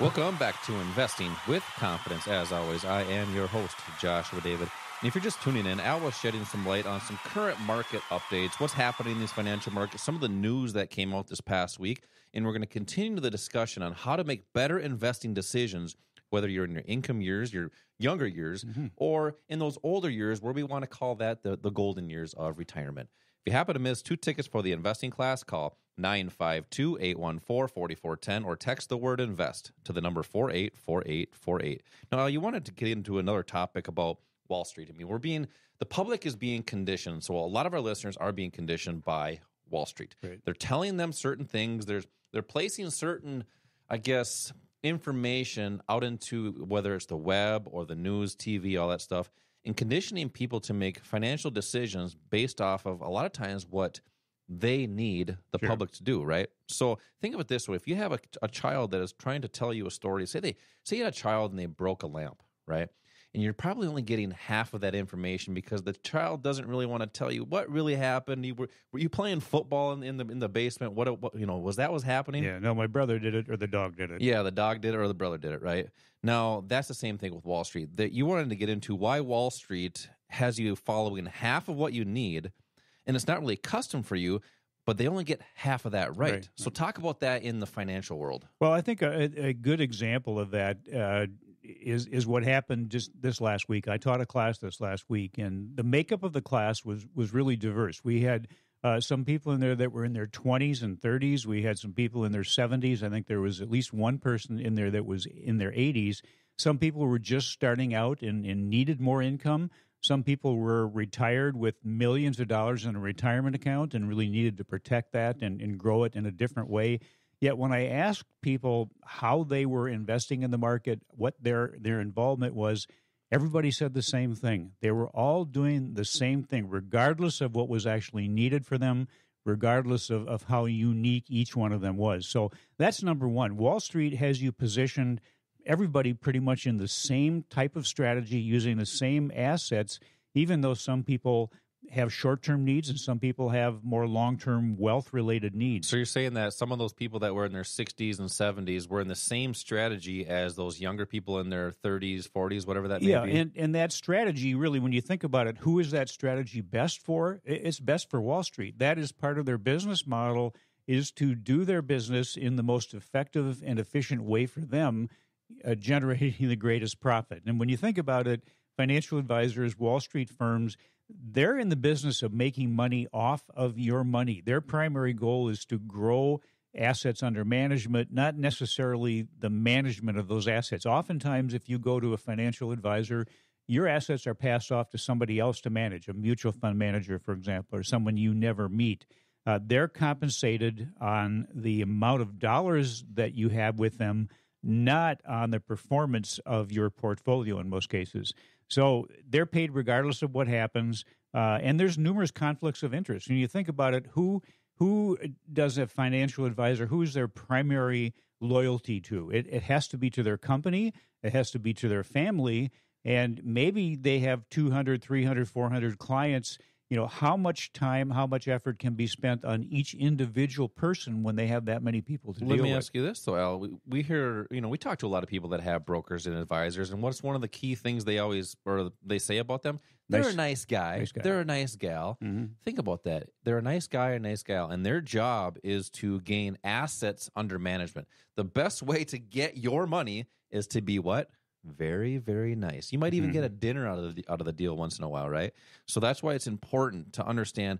Welcome back to Investing with Confidence. As always, I am your host, Joshua David. And if you're just tuning in, Al was shedding some light on some current market updates, what's happening in these financial markets, some of the news that came out this past week. And we're going to continue the discussion on how to make better investing decisions, whether you're in your income years, your younger years, mm-hmm. or in those older years where we want to call that the, the golden years of retirement. If you happen to miss two tickets for the investing class, call 952 814 4410 or text the word invest to the number 484848. Now, you wanted to get into another topic about Wall Street. I mean, we're being, the public is being conditioned. So a lot of our listeners are being conditioned by Wall Street. Right. They're telling them certain things. There's, they're placing certain, I guess, information out into whether it's the web or the news, TV, all that stuff and conditioning people to make financial decisions based off of a lot of times what they need the sure. public to do, right? So think of it this way: if you have a, a, child that is trying to tell you a story, say they say you had a child and they broke a lamp, right? and you're probably only getting half of that information because the child doesn't really want to tell you what really happened. You were were you playing football in, in the in the basement? What, what you know was that was happening? Yeah, no, my brother did it or the dog did it. Yeah, the dog did it or the brother did it. Right now, that's the same thing with Wall Street. That you wanted to get into why Wall Street has you following half of what you need, and it's not really custom for you but they only get half of that right. right. So talk about that in the financial world. Well, I think a, a good example of that uh, is is what happened just this last week. I taught a class this last week, and the makeup of the class was was really diverse. We had uh, some people in there that were in their 20s and 30s. We had some people in their 70s. I think there was at least one person in there that was in their 80s. Some people were just starting out and, and needed more income. Some people were retired with millions of dollars in a retirement account and really needed to protect that and, and grow it in a different way. Yet when I asked people how they were investing in the market, what their their involvement was, everybody said the same thing. They were all doing the same thing, regardless of what was actually needed for them, regardless of, of how unique each one of them was. So that's number one. Wall Street has you positioned everybody pretty much in the same type of strategy using the same assets, even though some people have short term needs and some people have more long term wealth related needs. So you're saying that some of those people that were in their 60s and 70s were in the same strategy as those younger people in their 30s, 40s, whatever that may yeah, be. Yeah, and, and that strategy really, when you think about it, who is that strategy best for? It's best for Wall Street. That is part of their business model is to do their business in the most effective and efficient way for them, uh, generating the greatest profit. And when you think about it, financial advisors, Wall Street firms, they're in the business of making money off of your money. Their primary goal is to grow assets under management, not necessarily the management of those assets. Oftentimes, if you go to a financial advisor, your assets are passed off to somebody else to manage, a mutual fund manager, for example, or someone you never meet. Uh, they're compensated on the amount of dollars that you have with them not on the performance of your portfolio in most cases. So they're paid regardless of what happens. Uh, and there's numerous conflicts of interest. When you think about it, who who does a financial advisor? Who is their primary loyalty to? It, it has to be to their company. It has to be to their family. And maybe they have 200, 300, 400 clients you know how much time how much effort can be spent on each individual person when they have that many people to let me with. ask you this though al we, we, hear you know we talk to a lot of people that have brokers and advisors and what's one of the key things they always or they say about them they're nice, a nice guy, nice guy, they're a nice gal mm-hmm. think about that they're a nice guy a nice gal and their job is to gain assets under management the best way to get your money is to be what very very nice you might even mm-hmm. get a mm-hmm. dinner out of the out of the deal once in a while right so that's why it's important to understand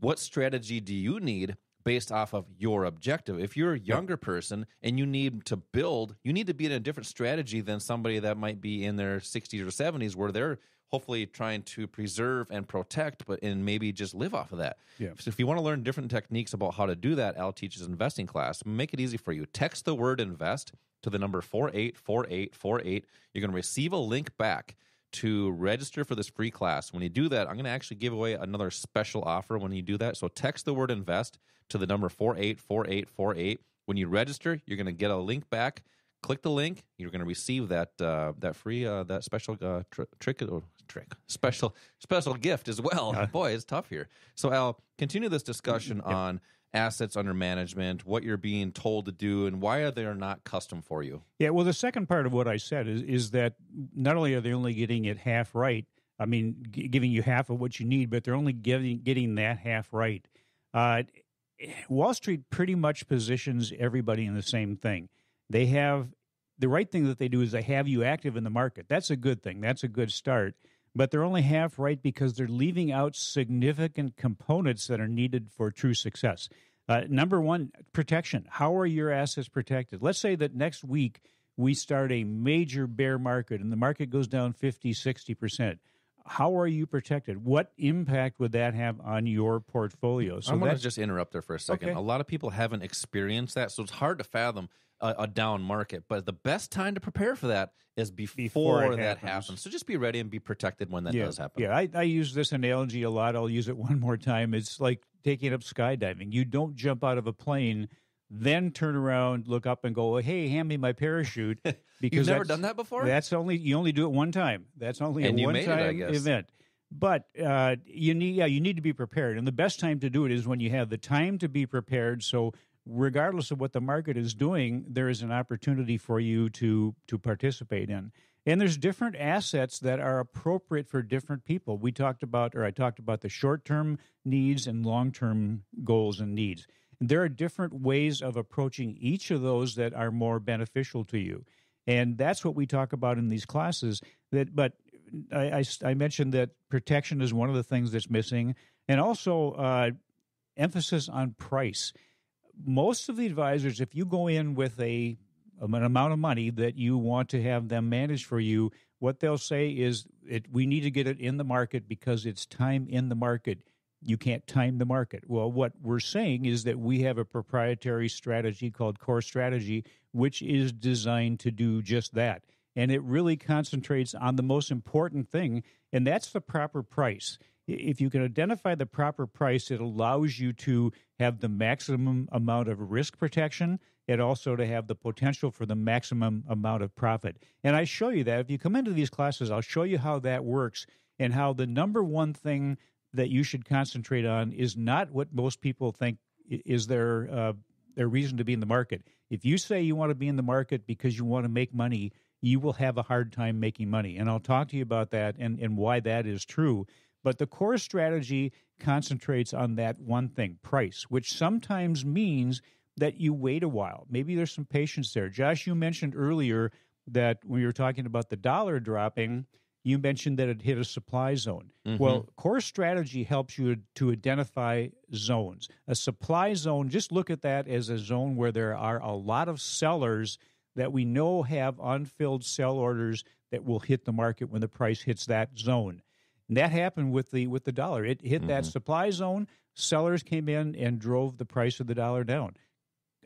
what strategy do you need based off of your objective if you're a younger person and you need to build you need to be in a different strategy than somebody that might be in their 60s or 70s where they're hopefully trying to preserve and protect but and maybe just live off of that yeah. so if you want to learn different techniques about how to do that al teaches investing class make it easy for you text the word invest to the number 484848. You're going to receive a link back to register for this free class. When you do that, I'm going to actually give away another special offer when you do that. So text the word invest to the number 484848. When you register, you're going to get a link back. Click the link. You're going to receive that uh, that free uh, that special uh, tr- trick or oh, trick special special gift as well. Boy, it's tough here. So I'll continue this discussion on assets under management, what you're being told to do, and why are they not custom for you? Yeah, well, the second part of what I said is is that not only are they only getting it half right, I mean, g- giving you half of what you need, but they're only getting getting that half right. Uh, Wall Street pretty much positions everybody in the same thing. They have the right thing that they do is they have you active in the market. That's a good thing. That's a good start but they're only half right because they're leaving out significant components that are needed for true success. Uh, number one, protection. How are your assets protected? Let's say that next week we start a major bear market and the market goes down 50, 60%. How are you protected? What impact would that have on your portfolio? So I'm going to just interrupt there for a second. Okay. A lot of people haven't experienced that, so it's hard to fathom a, a, down market. But the best time to prepare for that is before, before that happens. happens. So just be ready and be protected when that yeah. does happen. Yeah, I, I use this analogy a lot. I'll use it one more time. It's like taking up skydiving. You don't jump out of a plane then turn around, look up, and go, "Hey, hand me my parachute." Because you've never done that before. That's only you only do it one time. That's only and a one-time it, event. But uh, you need yeah, you need to be prepared, and the best time to do it is when you have the time to be prepared. So regardless of what the market is doing, there is an opportunity for you to to participate in. And there's different assets that are appropriate for different people. We talked about, or I talked about the short term needs and long term goals and needs. And there are different ways of approaching each of those that are more beneficial to you. And that's what we talk about in these classes. That, but I, I, I mentioned that protection is one of the things that's missing, and also uh, emphasis on price most of the advisors, if you go in with a an amount of money that you want to have them manage for you, what they'll say is, it, "We need to get it in the market because it's time in the market." You can't time the market. Well, what we're saying is that we have a proprietary strategy called Core Strategy, which is designed to do just that. And it really concentrates on the most important thing, and that's the proper price if you can identify the proper price, it allows you to have the maximum amount of risk protection and also to have the potential for the maximum amount of profit. And I show you that. If you come into these classes, I'll show you how that works and how the number one thing that you should concentrate on is not what most people think is their uh, their reason to be in the market. If you say you want to be in the market because you want to make money, you will have a hard time making money. And I'll talk to you about that and, and why that is true. But the core strategy concentrates on that one thing price, which sometimes means that you wait a while. Maybe there's some patience there. Josh, you mentioned earlier that when you were talking about the dollar dropping, you mentioned that it hit a supply zone. Mm-hmm. Well, core strategy helps you to identify zones. A supply zone, just look at that as a zone where there are a lot of sellers that we know have unfilled sell orders that will hit the market when the price hits that zone. And that happened with the with the dollar. It hit mm-hmm. that supply zone. Sellers came in and drove the price of the dollar down.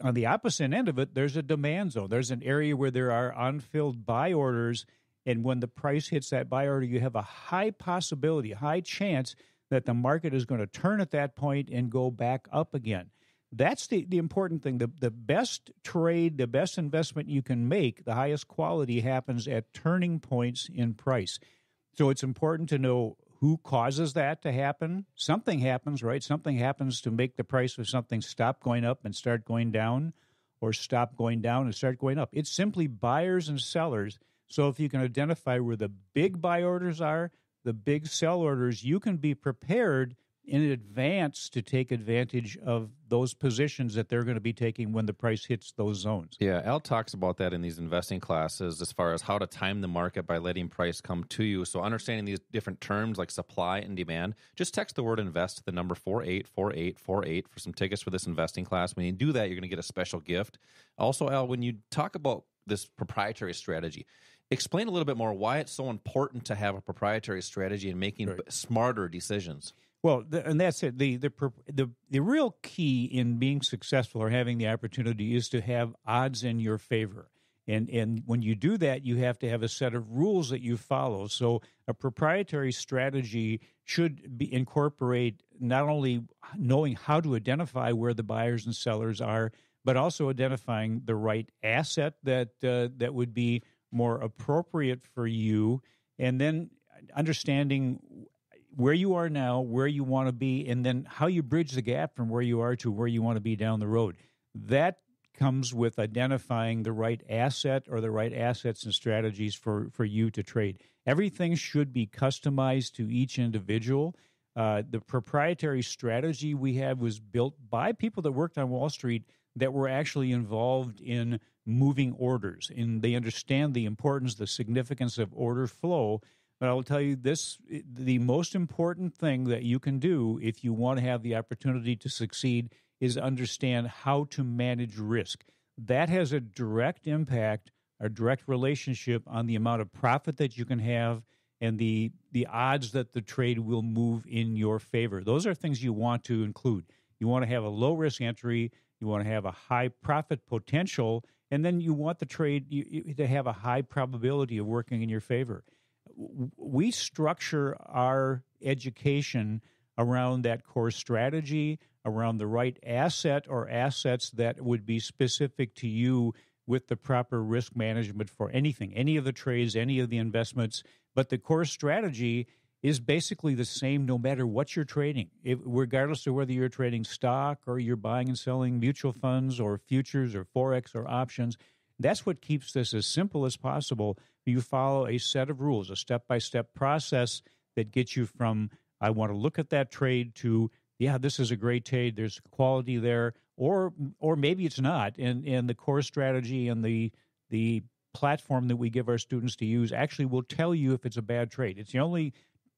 On the opposite end of it, there's a demand zone. There's an area where there are unfilled buy orders, and when the price hits that buy order, you have a high possibility, high chance that the market is going to turn at that point and go back up again. That's the, the important thing. The, the best trade, the best investment you can make, the highest quality happens at turning points in price. So it's important to know who causes that to happen. Something happens, right? Something happens to make the price of something stop going up and start going down, or stop going down and start going up. It's simply buyers and sellers. So if you can identify where the big buy orders are, the big sell orders, you can be prepared in advance to take advantage of those positions that they're going to be taking when the price hits those zones. Yeah, Al talks about that in these investing classes as far as how to time the market by letting price come to you. So understanding these different terms like supply and demand, just text the word invest to the number 484848 for some tickets for this investing class. When you do that, you're going to get a special gift. Also, Al, when you talk about this proprietary strategy, explain a little bit more why it's so important to have a proprietary strategy and making right. smarter decisions. Well, the, and that's it. The, the the the real key in being successful or having the opportunity is to have odds in your favor. And and when you do that, you have to have a set of rules that you follow. So a proprietary strategy should be, incorporate not only knowing how to identify where the buyers and sellers are, but also identifying the right asset that uh, that would be more appropriate for you, and then understanding where you are now, where you want to be, and then how you bridge the gap from where you are to where you want to be down the road. That comes with identifying the right asset or the right assets and strategies for, for you to trade. Everything should be customized to each individual. Uh, the proprietary strategy we have was built by people that worked on Wall Street that were actually involved in moving orders, and they understand the importance, the significance of order flow. But I will tell you this the most important thing that you can do if you want to have the opportunity to succeed is understand how to manage risk. That has a direct impact, a direct relationship on the amount of profit that you can have and the the odds that the trade will move in your favor. Those are things you want to include. You want to have a low risk entry, you want to have a high profit potential, and then you want the trade you, you, to have a high probability of working in your favor we structure our education around that core strategy, around the right asset or assets that would be specific to you with the proper risk management for anything, any of the trades, any of the investments. But the core strategy is basically the same no matter what you're trading, if, regardless of whether you're trading stock or you're buying and selling mutual funds or futures or forex or options. That's what keeps this as simple as possible. You follow a set of rules, a step by step process that gets you from, I want to look at that trade to, yeah, this is a great trade. There's quality there. Or, or maybe it's not. And, and the core strategy and the, the platform that we give our students to use actually will tell you if it's a bad trade. It's the only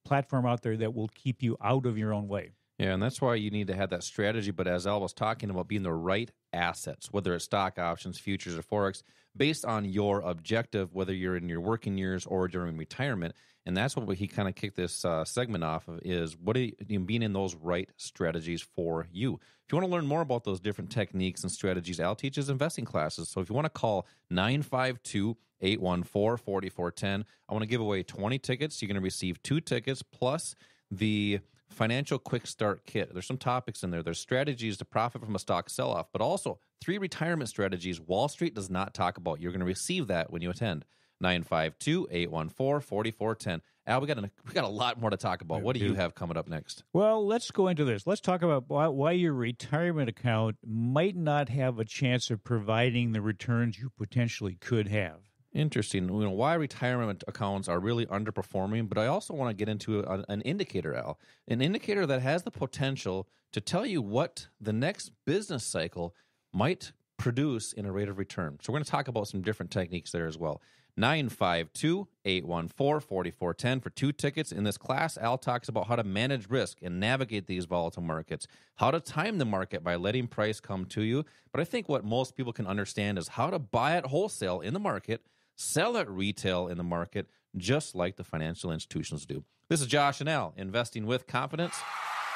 platform out there that will keep you out of your own way. Yeah, and that's why you need to have that strategy. But as Al was talking about, being the right assets, whether it's stock options, futures, or forex, based on your objective, whether you're in your working years or during retirement. And that's what he kind of kicked this uh, segment off of is what you, you being in those right strategies for you. If you want to learn more about those different techniques and strategies, Al teaches investing classes. So if you want to call 952 814 4410, I want to give away 20 tickets. You're going to receive two tickets plus the financial quick start kit. There's some topics in there. There's strategies to profit from a stock sell off, but also three retirement strategies Wall Street does not talk about. You're going to receive that when you attend. 952 814 4410. Al, we got, a, we got a lot more to talk about. What do you have coming up next? Well, let's go into this. Let's talk about why, why your retirement account might not have a chance of providing the returns you potentially could have. Interesting. You know why retirement accounts are really underperforming, but I also want to get into a, an indicator, Al, an indicator that has the potential to tell you what the next business cycle might produce in a rate of return. So we're going to talk about some different techniques there as well. 952 814 4410 for two tickets. In this class, Al talks about how to manage risk and navigate these volatile markets, how to time the market by letting price come to you. But I think what most people can understand is how to buy at wholesale in the market sell at retail in the market, just like the financial institutions do. This is Josh and investing with confidence.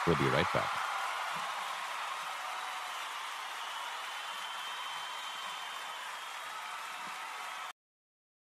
We'll be right back.